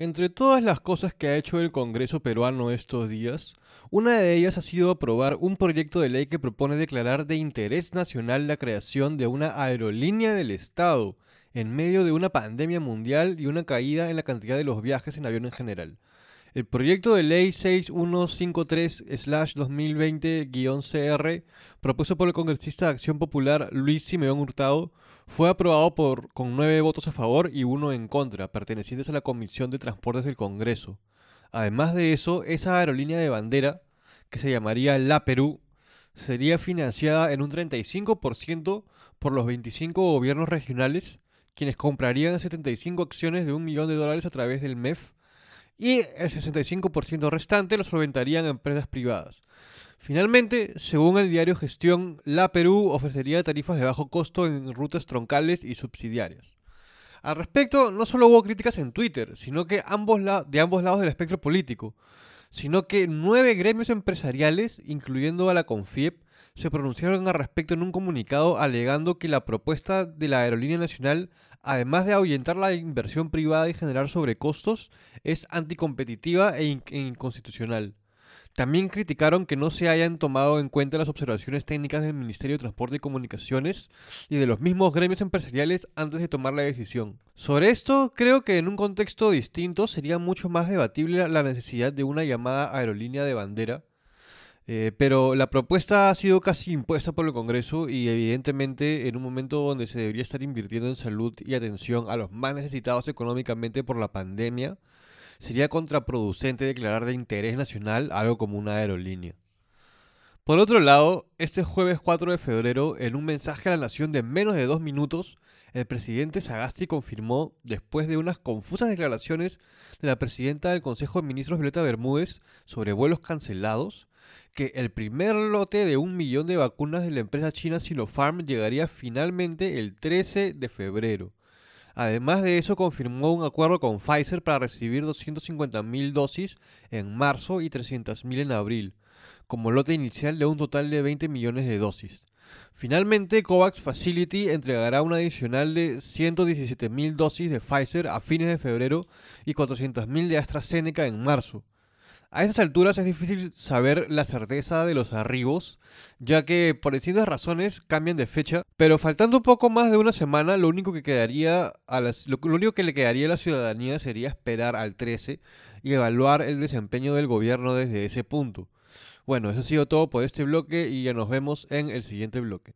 Entre todas las cosas que ha hecho el Congreso peruano estos días, una de ellas ha sido aprobar un proyecto de ley que propone declarar de interés nacional la creación de una aerolínea del Estado en medio de una pandemia mundial y una caída en la cantidad de los viajes en avión en general. El proyecto de ley 6153-2020-CR, propuesto por el congresista de Acción Popular Luis Simeón Hurtado, fue aprobado por, con nueve votos a favor y uno en contra, pertenecientes a la Comisión de Transportes del Congreso. Además de eso, esa aerolínea de bandera, que se llamaría La Perú, sería financiada en un 35% por los 25 gobiernos regionales, quienes comprarían 75 acciones de un millón de dólares a través del MEF y el 65% restante lo solventarían empresas privadas. Finalmente, según el diario Gestión, La Perú ofrecería tarifas de bajo costo en rutas troncales y subsidiarias. Al respecto, no solo hubo críticas en Twitter, sino que de ambos lados del espectro político, sino que nueve gremios empresariales, incluyendo a la CONFIEP, se pronunciaron al respecto en un comunicado alegando que la propuesta de la aerolínea nacional, además de ahuyentar la inversión privada y generar sobrecostos, es anticompetitiva e, e, inconstitucional. También criticaron que no se hayan tomado en cuenta las observaciones técnicas del Ministerio de Transporte y Comunicaciones y de los mismos gremios empresariales antes de tomar la decisión. Sobre esto, creo que en un contexto distinto sería mucho más debatible la necesidad de una llamada aerolínea de bandera, eh, pero la propuesta ha sido casi impuesta por el Congreso y evidentemente en un momento donde se debería estar invirtiendo en salud y atención a los más necesitados económicamente por la pandemia, sería contraproducente declarar de interés nacional algo como una aerolínea. Por otro lado, este jueves 4 de febrero, en un mensaje a la nación de menos de dos minutos, el presidente Sagasti confirmó, después de unas confusas declaraciones de la presidenta del Consejo de Ministros Violeta Bermúdez sobre vuelos cancelados, que el primer lote de un millón de vacunas de la empresa china Sinopharm llegaría finalmente el 13 de febrero. Además de eso, confirmó un acuerdo con Pfizer para recibir 250.000 dosis en marzo y 300.000 en abril, como lote inicial de un total de 20 millones de dosis. Finalmente, COVAX Facility entregará un adicional de 117.000 dosis de Pfizer a fines de febrero y 400.000 de AstraZeneca en marzo. A esas alturas es difícil saber la certeza de los arribos, ya que por distintas razones cambian de fecha, pero faltando un poco más de una semana, lo único que quedaría a lo único que le quedaría a la ciudadanía sería esperar al 13 y evaluar el desempeño del gobierno desde ese punto. Bueno, eso ha sido todo por este bloque y ya nos vemos en el siguiente bloque.